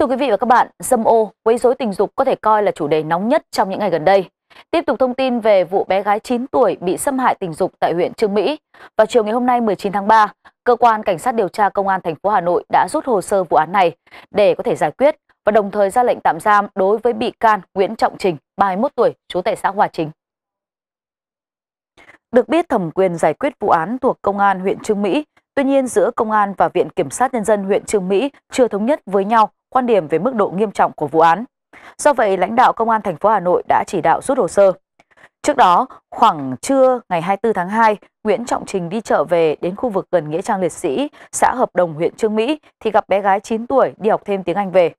Thưa quý vị và các bạn, dâm ô, quấy rối tình dục có thể coi là chủ đề nóng nhất trong những ngày gần đây. Tiếp tục thông tin về vụ bé gái 9 tuổi bị xâm hại tình dục tại huyện Trương Mỹ. Vào chiều ngày hôm nay 19 tháng 3, cơ quan cảnh sát điều tra công an thành phố Hà Nội đã rút hồ sơ vụ án này để có thể giải quyết và đồng thời ra lệnh tạm giam đối với bị can Nguyễn Trọng Trình, 31 tuổi, trú tại xã Hòa Chính. Được biết thẩm quyền giải quyết vụ án thuộc công an huyện Trương Mỹ, tuy nhiên giữa công an và viện kiểm sát nhân dân huyện Trương Mỹ chưa thống nhất với nhau quan điểm về mức độ nghiêm trọng của vụ án. Do vậy, lãnh đạo Công an thành phố Hà Nội đã chỉ đạo rút hồ sơ. Trước đó, khoảng trưa ngày 24 tháng 2, Nguyễn Trọng Trình đi chợ về đến khu vực gần Nghĩa Trang Liệt Sĩ, xã Hợp Đồng, huyện Trương Mỹ thì gặp bé gái 9 tuổi đi học thêm tiếng Anh về.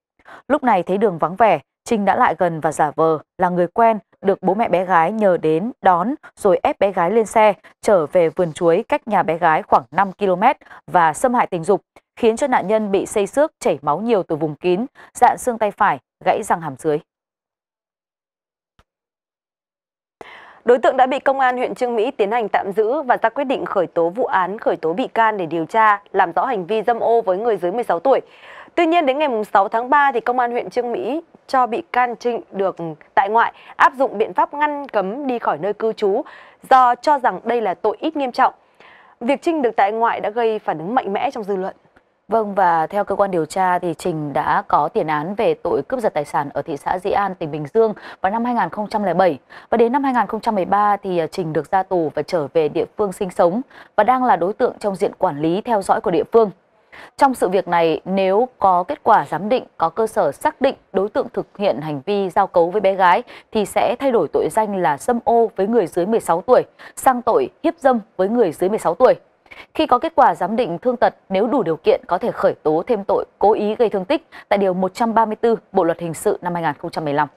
Lúc này thấy đường vắng vẻ, Trình đã lại gần và giả vờ là người quen được bố mẹ bé gái nhờ đến đón rồi ép bé gái lên xe trở về vườn chuối cách nhà bé gái khoảng 5 km và xâm hại tình dục khiến cho nạn nhân bị xây xước, chảy máu nhiều từ vùng kín, dạn xương tay phải, gãy răng hàm dưới. Đối tượng đã bị công an huyện Trương Mỹ tiến hành tạm giữ và ra quyết định khởi tố vụ án, khởi tố bị can để điều tra, làm rõ hành vi dâm ô với người dưới 16 tuổi. Tuy nhiên đến ngày 6 tháng 3 thì công an huyện Trương Mỹ cho bị can Trịnh được tại ngoại áp dụng biện pháp ngăn cấm đi khỏi nơi cư trú do cho rằng đây là tội ít nghiêm trọng. Việc Trinh được tại ngoại đã gây phản ứng mạnh mẽ trong dư luận. Vâng và theo cơ quan điều tra thì Trình đã có tiền án về tội cướp giật tài sản ở thị xã Dĩ An, tỉnh Bình Dương vào năm 2007 và đến năm 2013 thì à, Trình được ra tù và trở về địa phương sinh sống và đang là đối tượng trong diện quản lý theo dõi của địa phương. Trong sự việc này, nếu có kết quả giám định, có cơ sở xác định đối tượng thực hiện hành vi giao cấu với bé gái thì sẽ thay đổi tội danh là xâm ô với người dưới 16 tuổi sang tội hiếp dâm với người dưới 16 tuổi. Khi có kết quả giám định thương tật, nếu đủ điều kiện có thể khởi tố thêm tội cố ý gây thương tích tại Điều 134 Bộ Luật Hình sự năm 2015.